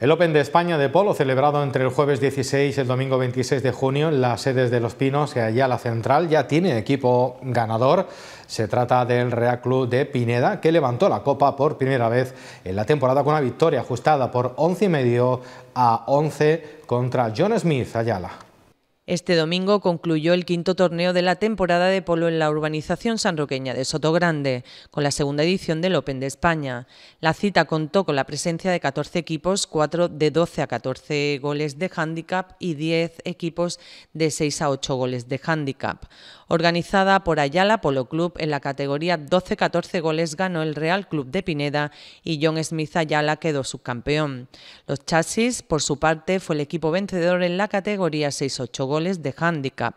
El Open de España de Polo, celebrado entre el jueves 16 y el domingo 26 de junio en las sedes de Los Pinos y Ayala central, ya tiene equipo ganador. Se trata del Real Club de Pineda, que levantó la copa por primera vez en la temporada con una victoria ajustada por y medio a 11 contra John Smith Ayala. Este domingo concluyó el quinto torneo de la temporada de polo en la urbanización sanroqueña de Sotogrande, con la segunda edición del Open de España. La cita contó con la presencia de 14 equipos, 4 de 12 a 14 goles de handicap y 10 equipos de 6 a 8 goles de handicap. Organizada por Ayala Polo Club en la categoría 12-14 goles ganó el Real Club de Pineda y John Smith Ayala quedó subcampeón. Los chasis, por su parte, fue el equipo vencedor en la categoría 6-8 goles de handicap.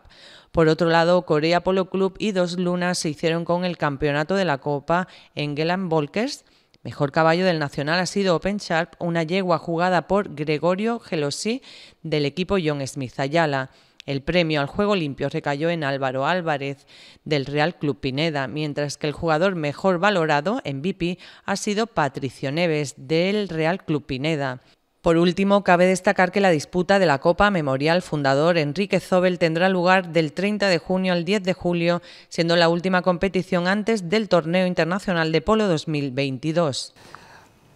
Por otro lado, Corea Polo Club y Dos Lunas se hicieron con el campeonato de la Copa en Gelan Volkers. Mejor caballo del Nacional ha sido Open Sharp, una yegua jugada por Gregorio Gelosí del equipo John Smith Ayala. El premio al juego limpio recayó en Álvaro Álvarez del Real Club Pineda, mientras que el jugador mejor valorado en VIP ha sido Patricio Neves del Real Club Pineda. Por último, cabe destacar que la disputa de la Copa Memorial Fundador Enrique Zobel tendrá lugar del 30 de junio al 10 de julio, siendo la última competición antes del Torneo Internacional de Polo 2022.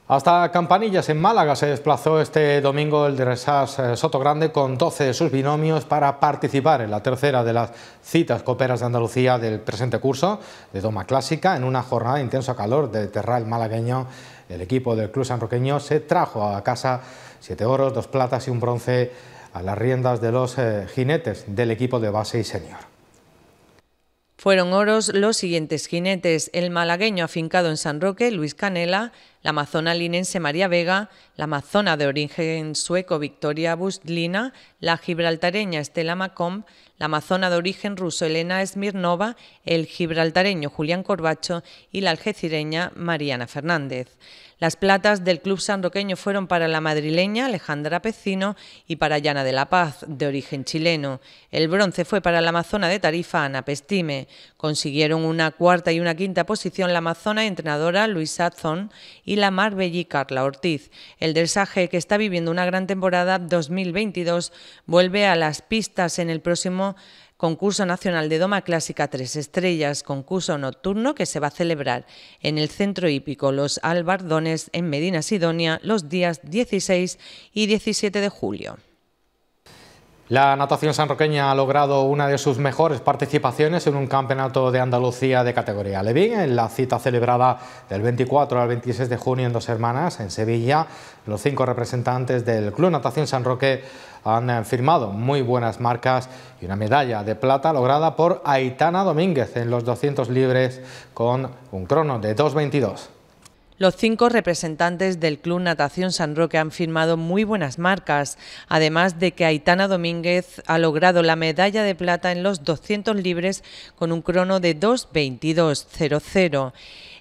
Hasta Campanillas, en Málaga, se desplazó este domingo el de Resas eh, Sotogrande con 12 de sus binomios para participar en la tercera de las citas coperas de Andalucía del presente curso de Doma Clásica. En una jornada de intenso calor de terral malagueño, el equipo del Club Sanroqueño se trajo a casa siete oros, dos platas y un bronce a las riendas de los eh, jinetes del equipo de base y senior. Fueron oros los siguientes jinetes, el malagueño afincado en San Roque, Luis Canela, la amazona linense María Vega, la amazona de origen sueco Victoria Bustlina, la gibraltareña Estela Macomb, la amazona de origen ruso Elena Esmirnova, el gibraltareño Julián Corbacho y la algecireña Mariana Fernández. Las platas del club sanroqueño fueron para la madrileña Alejandra Pecino y para Llana de la Paz, de origen chileno. El bronce fue para la amazona de Tarifa Ana Pestime. Consiguieron una cuarta y una quinta posición la amazona entrenadora Luisa Zon y la Mar y Carla Ortiz. El Dersaje, que está viviendo una gran temporada 2022, vuelve a las pistas en el próximo Concurso Nacional de Doma Clásica Tres Estrellas, concurso nocturno que se va a celebrar en el Centro Hípico Los Albardones en Medina Sidonia los días 16 y 17 de julio. La natación sanroqueña ha logrado una de sus mejores participaciones en un campeonato de Andalucía de categoría Levin. En la cita celebrada del 24 al 26 de junio en Dos Hermanas, en Sevilla, los cinco representantes del Club Natación San Roque han eh, firmado muy buenas marcas y una medalla de plata lograda por Aitana Domínguez en los 200 libres con un crono de 2'22. Los cinco representantes del Club Natación San Roque han firmado muy buenas marcas, además de que Aitana Domínguez ha logrado la medalla de plata en los 200 libres con un crono de 2.22.00.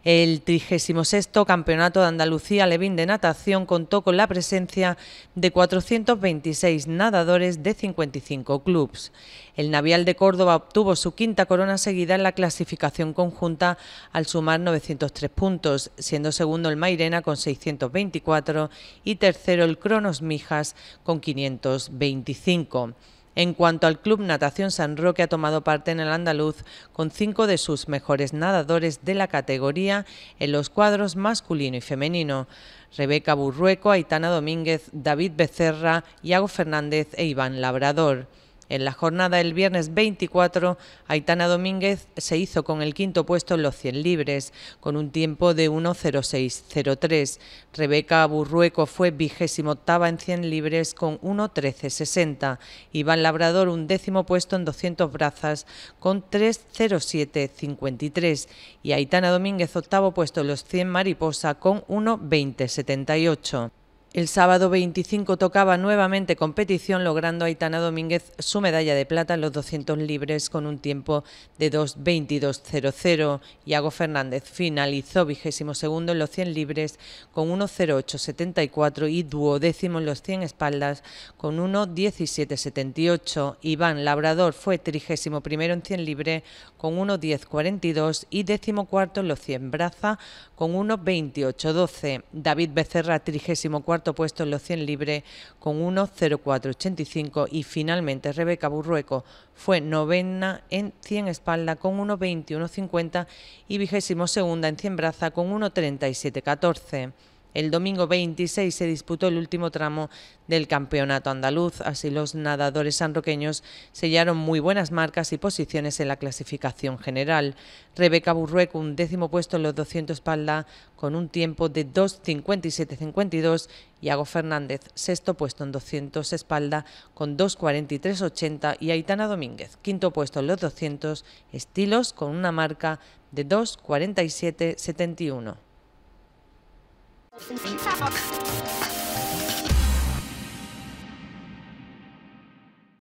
El 36 Campeonato de Andalucía Levín de Natación contó con la presencia de 426 nadadores de 55 clubes. El Navial de Córdoba obtuvo su quinta corona seguida en la clasificación conjunta al sumar 903 puntos, siendo segundo el Mairena con 624 y tercero el Cronos Mijas con 525. En cuanto al Club Natación San Roque, ha tomado parte en el andaluz con cinco de sus mejores nadadores de la categoría en los cuadros masculino y femenino. Rebeca Burrueco, Aitana Domínguez, David Becerra, Iago Fernández e Iván Labrador. En la jornada del viernes 24, Aitana Domínguez se hizo con el quinto puesto en los 100 libres, con un tiempo de 1.06.03. Rebeca Burrueco fue vigésimo octava en 100 libres con 1.13.60. Iván Labrador un décimo puesto en 200 brazas con 3.07.53. Y Aitana Domínguez octavo puesto en los 100 mariposa con 1.20.78. El sábado 25 tocaba nuevamente competición, logrando Aitana Domínguez su medalla de plata en los 200 libres con un tiempo de 2.22.00. Iago Fernández finalizó vigésimo segundo en los 100 libres con 1.08.74 y duodécimo en los 100 espaldas con 1.17.78. Iván Labrador fue trigésimo primero en 100 libre con 1.10.42 y décimo cuarto en los 100 braza con 1.28.12. David Becerra, trigésimo cuarto puesto en los 100 libre con 1.0485 y finalmente Rebeca Burrueco fue novena en 100 espalda con 1.21.50 y vigésimo segunda en 100 braza con 1.37.14. El domingo 26 se disputó el último tramo del campeonato andaluz, así los nadadores sanroqueños sellaron muy buenas marcas y posiciones en la clasificación general. Rebeca Burrueco, un décimo puesto en los 200 espalda, con un tiempo de 2.57.52 Iago Fernández, sexto puesto en 200 espalda con 2.43.80 y Aitana Domínguez, quinto puesto en los 200 estilos con una marca de 2.47.71. 太好了。